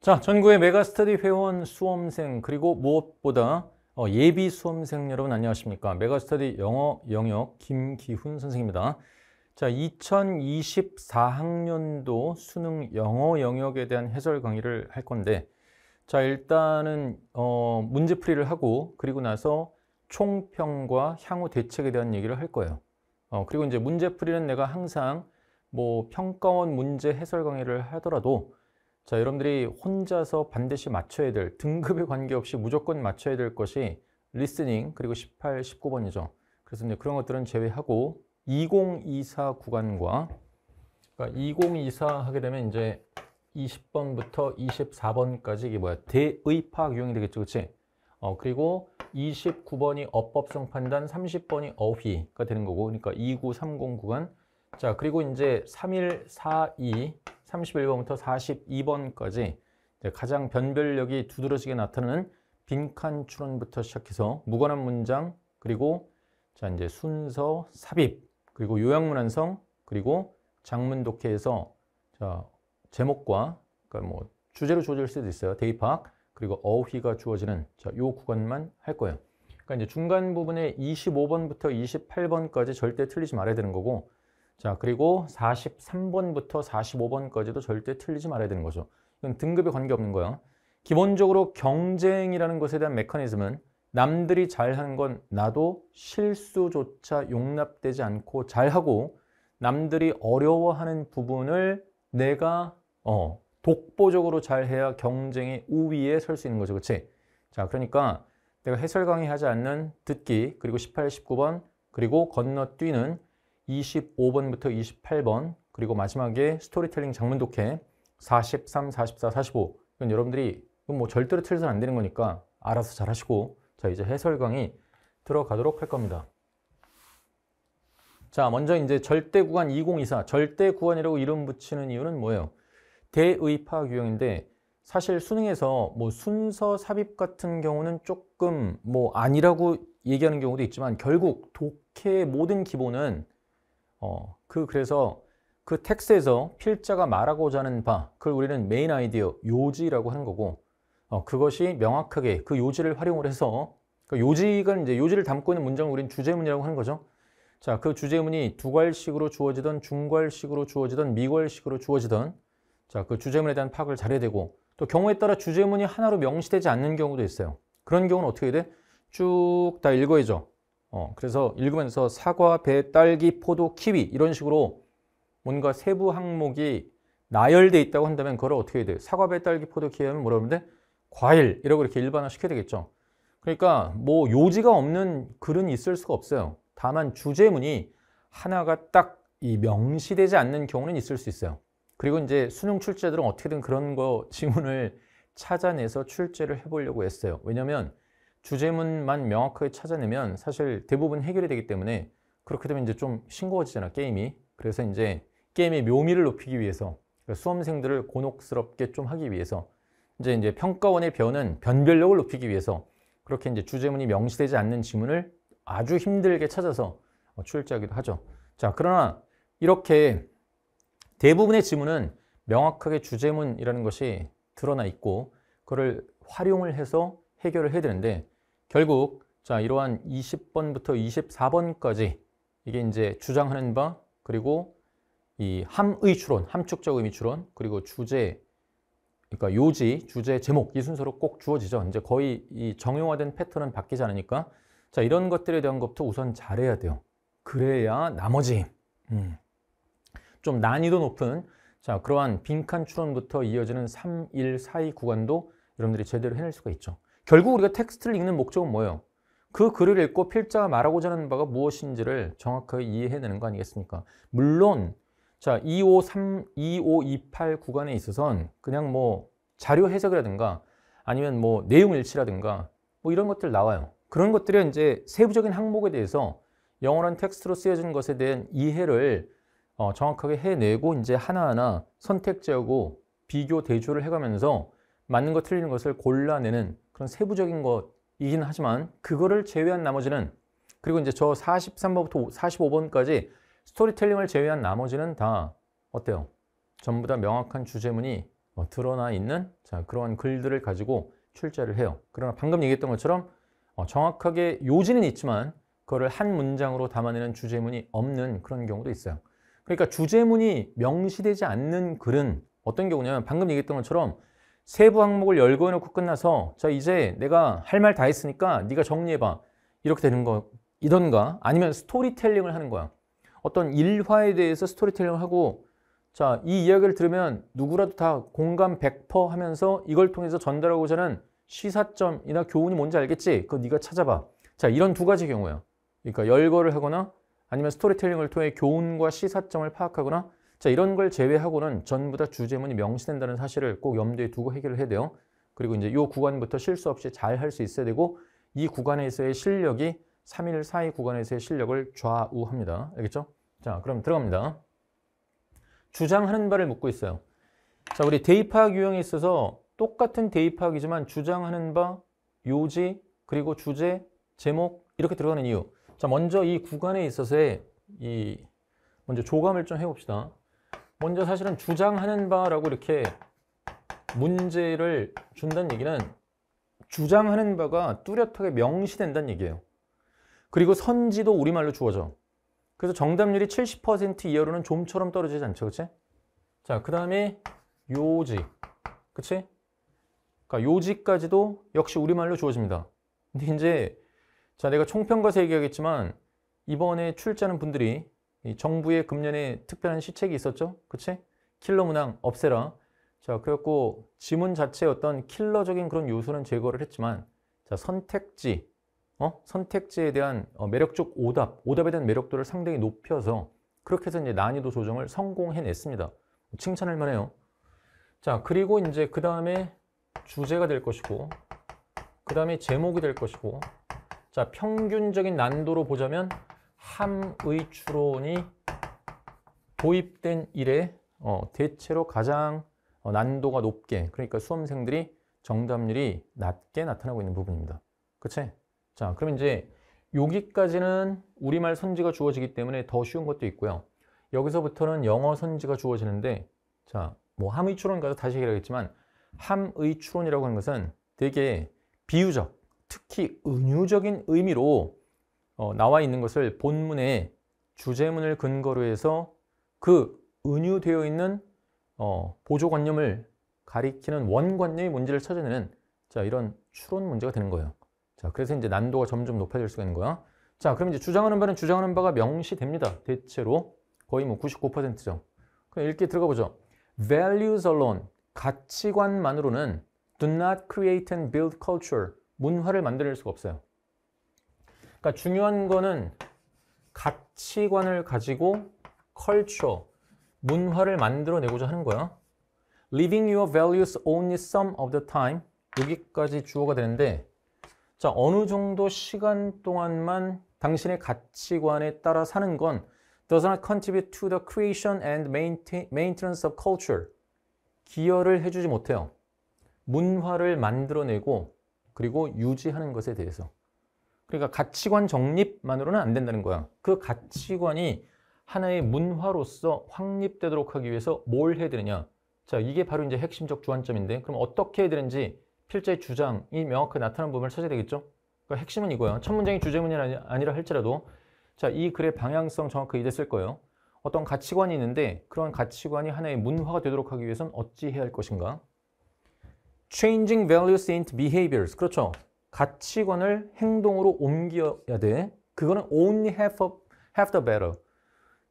자, 전국의 메가스터디 회원 수험생 그리고 무엇보다 어, 예비 수험생 여러분 안녕하십니까? 메가스터디 영어 영역 김기훈 선생입니다. 자, 2024학년도 수능 영어 영역에 대한 해설 강의를 할 건데 자, 일단은 어, 문제풀이를 하고 그리고 나서 총평과 향후 대책에 대한 얘기를 할 거예요. 어, 그리고 이제 문제풀이는 내가 항상 뭐 평가원 문제 해설 강의를 하더라도 자, 여러분들이 혼자서 반드시 맞춰야 될 등급에 관계없이 무조건 맞춰야 될 것이 리스닝 그리고 18, 19번이죠. 그래서 이제 그런 것들은 제외하고 2024 구간과 그러니까 2024 하게 되면 이제 20번부터 24번까지 이게 뭐야? 대의파악 유형이 되겠죠. 그렇지? 어, 그리고 29번이 어법성 판단, 30번이 어휘가 되는 거고. 그러니까 2930 구간. 자, 그리고 이제 3142 31번부터 42번까지 가장 변별력이 두드러지게 나타나는 빈칸 추론부터 시작해서 무관한 문장 그리고 자 이제 순서 삽입 그리고 요약문 안성 그리고 장문 독해에서 자 제목과 그러니까 뭐 주제로 조질 수도 있어요 대입 학 그리고 어휘가 주어지는 자 요 구간만 할 거예요. 그러니까 이제 중간 부분에 25번부터 28번까지 절대 틀리지 말아야 되는 거고 자, 그리고 43번부터 45번까지도 절대 틀리지 말아야 되는 거죠. 이건 등급에 관계없는 거야. 기본적으로 경쟁이라는 것에 대한 메커니즘은 남들이 잘하는 건 나도 실수조차 용납되지 않고 잘하고 남들이 어려워하는 부분을 내가 어, 독보적으로 잘해야 경쟁의 우위에 설 수 있는 거죠. 그렇 자, 그러니까 내가 해설 강의하지 않는 듣기 그리고 18, 19번 그리고 건너뛰는 25번부터 28번 그리고 마지막에 스토리텔링 장문 독해 43, 44, 45 이건 여러분들이 이건 뭐 절대로 틀려서는 안 되는 거니까 알아서 잘 하시고 자 이제 해설 강의 들어가도록 할 겁니다. 자 먼저 이제 절대 구간 2024 절대 구간이라고 이름 붙이는 이유는 뭐예요? 대의파 유형인데 사실 수능에서 뭐 순서 삽입 같은 경우는 조금 뭐 아니라고 얘기하는 경우도 있지만 결국 독해의 모든 기본은 어, 그 그래서 그 텍스트에서 필자가 말하고자 하는 바, 그걸 우리는 메인 아이디어, 요지라고 하는 거고 어, 그것이 명확하게 그 요지를 활용을 해서 그 요지가 이제 요지를 담고 있는 문장을 우리는 주제문이라고 하는 거죠. 자, 그 주제문이 두괄식으로 주어지던 중괄식으로 주어지던 미괄식으로 주어지던 자, 그 주제문에 대한 파악을 잘해야 되고 또 경우에 따라 주제문이 하나로 명시되지 않는 경우도 있어요. 그런 경우는 어떻게 돼? 쭉 다 읽어야죠. 어, 그래서 읽으면서 사과, 배, 딸기, 포도, 키위 이런 식으로 뭔가 세부 항목이 나열되어 있다고 한다면 그걸 어떻게 해야 돼요? 사과, 배, 딸기, 포도, 키위 하면 뭐라 그러는데 과일 이라고 이렇게 일반화시켜야 되겠죠. 그러니까 뭐 요지가 없는 글은 있을 수가 없어요. 다만 주제문이 하나가 딱 이 명시되지 않는 경우는 있을 수 있어요. 그리고 이제 수능 출제들은 어떻게든 그런 거 지문을 찾아내서 출제를 해보려고 했어요. 왜냐하면 주제문만 명확하게 찾아내면 사실 대부분 해결이 되기 때문에 그렇게 되면 이제 좀 싱거워지잖아 게임이 그래서 이제 게임의 묘미를 높이기 위해서 그러니까 수험생들을 곤혹스럽게 좀 하기 위해서 이제 이제 평가원의 변은 변별력을 높이기 위해서 그렇게 이제 주제문이 명시되지 않는 지문을 아주 힘들게 찾아서 어, 출제하기도 하죠. 자, 그러나 이렇게 대부분의 지문은 명확하게 주제문이라는 것이 드러나 있고 그를 활용을 해서 해결을 해야 되는데 결국 자 이러한 20번부터 24번까지 이게 이제 주장하는 바 그리고 이 함의 추론, 함축적 의미 추론 그리고 주제 그러니까 요지, 주제, 제목 이 순서로 꼭 주어지죠. 이제 거의 이 정형화된 패턴은 바뀌지 않으니까 자 이런 것들에 대한 것부터 우선 잘해야 돼요. 그래야 나머지 음, 좀 난이도 높은 자 그러한 빈칸 추론부터 이어지는 3, 1, 4, 2 구간도 여러분들이 제대로 해낼 수가 있죠. 결국 우리가 텍스트를 읽는 목적은 뭐예요? 그 글을 읽고 필자가 말하고자 하는 바가 무엇인지를 정확하게 이해해내는 거 아니겠습니까? 물론 자 253, 2 5 2 8 구간에 있어서는 그냥 뭐 자료 해석이라든가 아니면 뭐 내용 일치라든가 뭐 이런 것들 나와요. 그런 것들이 이제 세부적인 항목에 대해서 영어란 텍스트로 쓰여진 것에 대한 이해를 어, 정확하게 해내고 이제 하나하나 선택제하고 비교 대조를 해가면서 맞는 것 틀리는 것을 골라내는 그런 세부적인 것이긴 하지만 그거를 제외한 나머지는 그리고 이제 저 43번부터 45번까지 스토리텔링을 제외한 나머지는 다 어때요? 전부 다 명확한 주제문이 어, 드러나 있는 자, 그러한 글들을 가지고 출제를 해요. 그러나 방금 얘기했던 것처럼 어, 정확하게 요지는 있지만 그거를 한 문장으로 담아내는 주제문이 없는 그런 경우도 있어요. 그러니까 주제문이 명시되지 않는 글은 어떤 경우냐면 방금 얘기했던 것처럼 세부 항목을 열거 해놓고 끝나서 자 이제 내가 할 말 다 했으니까 네가 정리해봐 이렇게 되는 거이던가 아니면 스토리텔링을 하는 거야 어떤 일화에 대해서 스토리텔링을 하고 자 이 이야기를 들으면 누구라도 다 공감 100% 하면서 이걸 통해서 전달하고자 하는 시사점이나 교훈이 뭔지 알겠지? 그거 네가 찾아봐 자 이런 두 가지 경우야 그러니까 열거를 하거나 아니면 스토리텔링을 통해 교훈과 시사점을 파악하거나 자, 이런 걸 제외하고는 전부 다 주제문이 명시된다는 사실을 꼭 염두에 두고 해결을 해야 돼요. 그리고 이제 이 구간부터 실수 없이 잘 할 수 있어야 되고 이 구간에서의 실력이 3일 사이 구간에서의 실력을 좌우합니다. 알겠죠? 자, 그럼 들어갑니다. 주장하는 바를 묻고 있어요. 자, 우리 대입학 유형에 있어서 똑같은 대입학이지만 주장하는 바, 요지, 그리고 주제, 제목 이렇게 들어가는 이유. 자, 먼저 이 구간에 있어서의 이 먼저 조감을 좀 해봅시다. 먼저 사실은 주장하는 바라고 이렇게 문제를 준다는 얘기는 주장하는 바가 뚜렷하게 명시된다는 얘기예요. 그리고 선지도 우리말로 주어져. 그래서 정답률이 70% 이하로는 좀처럼 떨어지지 않죠. 그치? 자, 그 다음에 요지. 그치? 그러니까 요지까지도 역시 우리말로 주어집니다. 근데 이제 자 내가 총평가서 얘기하겠지만 이번에 출제하는 분들이 정부의 금년에 특별한 시책이 있었죠. 그치? 킬러 문항 없애라. 자, 그래갖고 지문 자체의 어떤 킬러적인 그런 요소는 제거를 했지만 자, 선택지, 어? 선택지에 대한 어, 매력적 오답, 오답에 대한 매력도를 상당히 높여서 그렇게 해서 이제 난이도 조정을 성공해냈습니다. 칭찬할 만해요. 자, 그리고 이제 그 다음에 주제가 될 것이고 그 다음에 제목이 될 것이고 자, 평균적인 난도로 보자면 함의 추론이 도입된 이래 어, 대체로 가장 어, 난도가 높게 그러니까 수험생들이 정답률이 낮게 나타나고 있는 부분입니다. 그치? 자, 그럼 이제 여기까지는 우리말 선지가 주어지기 때문에 더 쉬운 것도 있고요. 여기서부터는 영어 선지가 주어지는데 자, 뭐 함의 추론 가서 다시 얘기하겠지만 함의 추론이라고 하는 것은 되게 비유적, 특히 은유적인 의미로 어, 나와 있는 것을 본문의 주제문을 근거로 해서 그 은유되어 있는 어, 보조관념을 가리키는 원관념의 문제를 찾아내는 자 이런 추론 문제가 되는 거예요. 자 그래서 이제 난도가 점점 높아질 수가 있는 거야. 자 그럼 이제 주장하는 바는 주장하는 바가 명시됩니다. 대체로 거의 뭐 99%죠. 그럼 읽기 들어가 보죠. Values alone 가치관만으로는 do not create and build culture 문화를 만들 수가 없어요. 그러니까 중요한 거는 가치관을 가지고 culture, 문화를 만들어내고자 하는 거야. Living your values only some of the time. 여기까지 주어가 되는데 자 어느 정도 시간 동안만 당신의 가치관에 따라 사는 건 does not contribute to the creation and maintenance of culture. 기여를 해주지 못해요. 문화를 만들어내고 그리고 유지하는 것에 대해서. 그러니까 가치관 정립만으로는 안 된다는 거야. 그 가치관이 하나의 문화로서 확립되도록 하기 위해서 뭘 해야 되느냐. 자, 이게 바로 이제 핵심적 주안점인데 그럼 어떻게 해야 되는지 필자의 주장이 명확하게 나타나는 부분을 찾아야 되겠죠? 그러니까 핵심은 이거야. 첫 문장이 주제문이 아니라 할지라도 자, 이 글의 방향성 정확하게 이랬을 거예요. 어떤 가치관이 있는데 그런 가치관이 하나의 문화가 되도록 하기 위해서는 어찌 해야 할 것인가? Changing values into behaviors. 그렇죠. 가치관을 행동으로 옮겨야 돼. 그거는 only h a v e o h a l e the battle.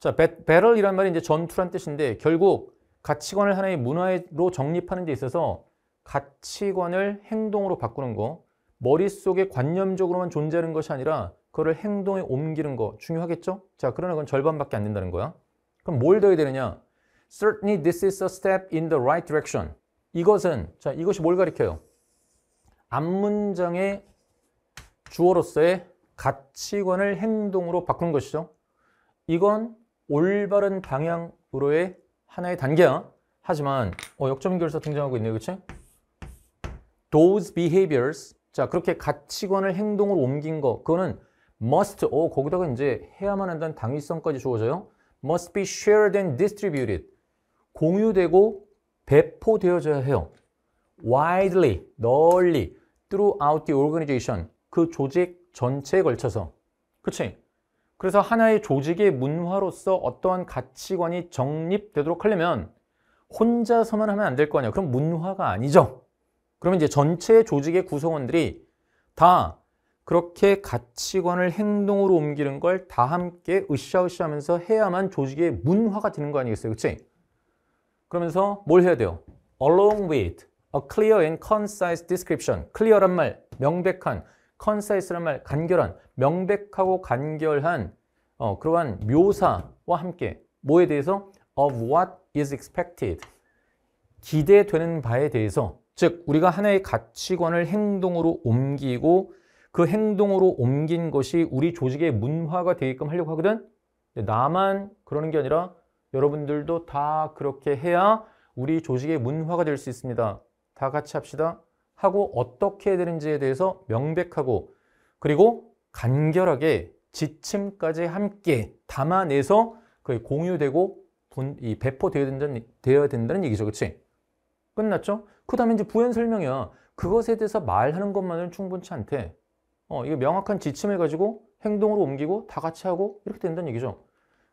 자, battle이란 말이 이제 전투란 뜻인데 결국 가치관을 하나의 문화로 정립하는 데 있어서 가치관을 행동으로 바꾸는 거, 머릿속에 관념적으로만 존재하는 것이 아니라 그거를 행동에 옮기는 거 중요하겠죠? 자, 그러나 그건 절반밖에 안 된다는 거야. 그럼 뭘 더해야 되느냐? Certainly this is a step in the right direction. 이것은, 자, 이것이 뭘 가리켜요? 앞문장의 주어로서의 가치관을 행동으로 바꾼 것이죠. 이건 올바른 방향으로의 하나의 단계야. 하지만 어, 역점결사 등장하고 있네요. 그치? Those behaviors 자 그렇게 가치관을 행동으로 옮긴 거 그거는 must 어, 거기다가 이제 해야만 한다는 당위성까지 주어져요. must be shared and distributed 공유되고 배포되어져야 해요. widely 널리 throughout the organization 그 조직 전체에 걸쳐서 그치? 그래서 하나의 조직의 문화로서 어떠한 가치관이 정립되도록 하려면 혼자서만 하면 안 될 거 아니야 그럼 문화가 아니죠 그러면 이제 전체 조직의 구성원들이 다 그렇게 가치관을 행동으로 옮기는 걸 다 함께 으쌰으쌰 하면서 해야만 조직의 문화가 되는 거 아니겠어요? 그치? 그러면서 뭘 해야 돼요? along with A clear and concise description. clear란 말, 명백한. concise란 말, 간결한. 명백하고 간결한 어, 그러한 묘사와 함께 뭐에 대해서? of what is expected. 기대되는 바에 대해서 즉 우리가 하나의 가치관을 행동으로 옮기고 그 행동으로 옮긴 것이 우리 조직의 문화가 되게끔 하려고 하거든 나만 그러는 게 아니라 여러분들도 다 그렇게 해야 우리 조직의 문화가 될 수 있습니다 다 같이 합시다 하고 어떻게 해야 되는지에 대해서 명백하고 그리고 간결하게 지침까지 함께 담아내서 그 공유되고 분, 이 배포되어야 된다는, 되어야 된다는 얘기죠. 그치? 끝났죠? 그 다음에 이제 부연 설명이야. 그것에 대해서 말하는 것만은 충분치 않대. 어, 이게 명확한 지침을 가지고 행동으로 옮기고 다 같이 하고 이렇게 된다는 얘기죠.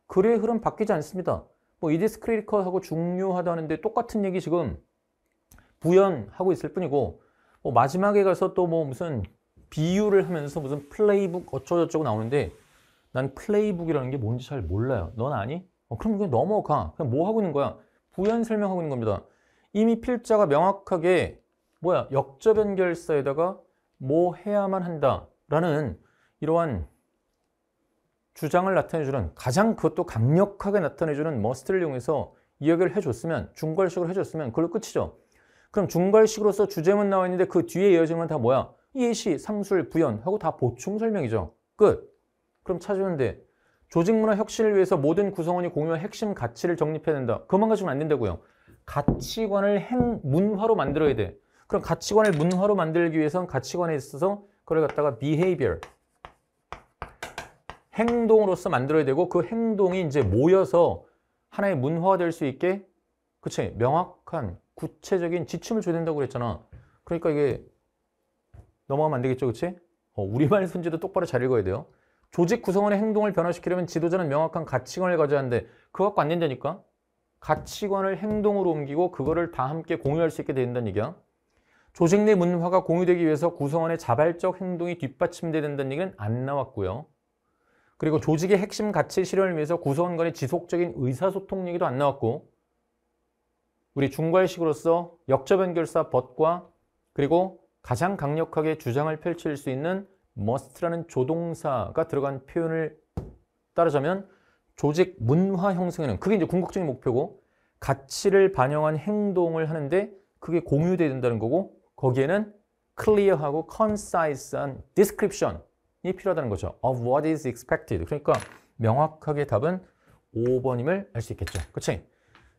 글의 흐름 바뀌지 않습니다. 뭐 이디스 크리커하고 중요하다는데 똑같은 얘기 지금 부연하고 있을 뿐이고 뭐 마지막에 가서 또 뭐 무슨 비유를 하면서 무슨 플레이북 어쩌고저쩌고 나오는데 난 플레이북이라는 게 뭔지 잘 몰라요. 넌 아니? 어, 그럼 그냥 넘어가. 그냥 뭐 하고 있는 거야? 부연 설명하고 있는 겁니다. 이미 필자가 명확하게 뭐야 역저변결사에다가 뭐 해야만 한다라는 이러한 주장을 나타내주는 가장 그것도 강력하게 나타내주는 머스트를 이용해서 이야기를 해줬으면 중괄식으로 해줬으면 그걸로 끝이죠. 그럼 중괄식으로서 주제문 나와 있는데 그 뒤에 이어지는 건다 뭐야? 예시, 상술, 부연 하고 다 보충 설명이죠. 끝. 그럼 찾으면 돼. 조직문화 혁신을 위해서 모든 구성원이 공유한 핵심 가치를 정립해야 된다. 그만 가지면 안 된다고요. 가치관을 행, 문화로 만들어야 돼. 그럼 가치관을 문화로 만들기 위해선 가치관에 있어서 그걸 갖다가 behavior, 행동으로서 만들어야 되고 그 행동이 이제 모여서 하나의 문화가 될 수 있게 그치? 명확, 명확한 구체적인 지침을 줘야 된다고 그랬잖아. 그러니까 이게 넘어가면 안 되겠죠, 그치 어, 우리말 손지도 똑바로 잘 읽어야 돼요. 조직 구성원의 행동을 변화시키려면 지도자는 명확한 가치관을 가져야 하는데 그거 갖고 안 된다니까? 가치관을 행동으로 옮기고 그거를 다 함께 공유할 수 있게 된다는 얘기야. 조직 내 문화가 공유되기 위해서 구성원의 자발적 행동이 뒷받침돼야 된다는 얘기는 안 나왔고요. 그리고 조직의 핵심 가치 실현을 위해서 구성원 간의 지속적인 의사소통 얘기도 안 나왔고 우리 중괄식으로서 역저변결사 법과 그리고 가장 강력하게 주장을 펼칠 수 있는 must라는 조동사가 들어간 표현을 따르자면 조직 문화 형성에는 그게 이제 궁극적인 목표고 가치를 반영한 행동을 하는데 그게 공유되어야 된다는 거고 거기에는 clear하고 concise한 description이 필요하다는 거죠. of what is expected. 그러니까 명확하게 답은 5번임을 알 수 있겠죠. 그렇지?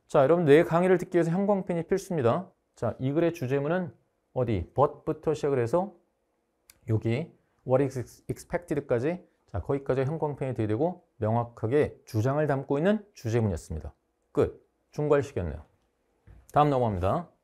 자, 여러분 내 강의를 듣기 위해서 형광펜이 필수입니다. 자, 이 글의 주제문은 어디? but부터 시작을 해서 여기 what is expected까지 자, 거기까지 형광펜이 돼야 되고 명확하게 주장을 담고 있는 주제문이었습니다. 끝. 중괄식이었네요. 다음 넘어갑니다.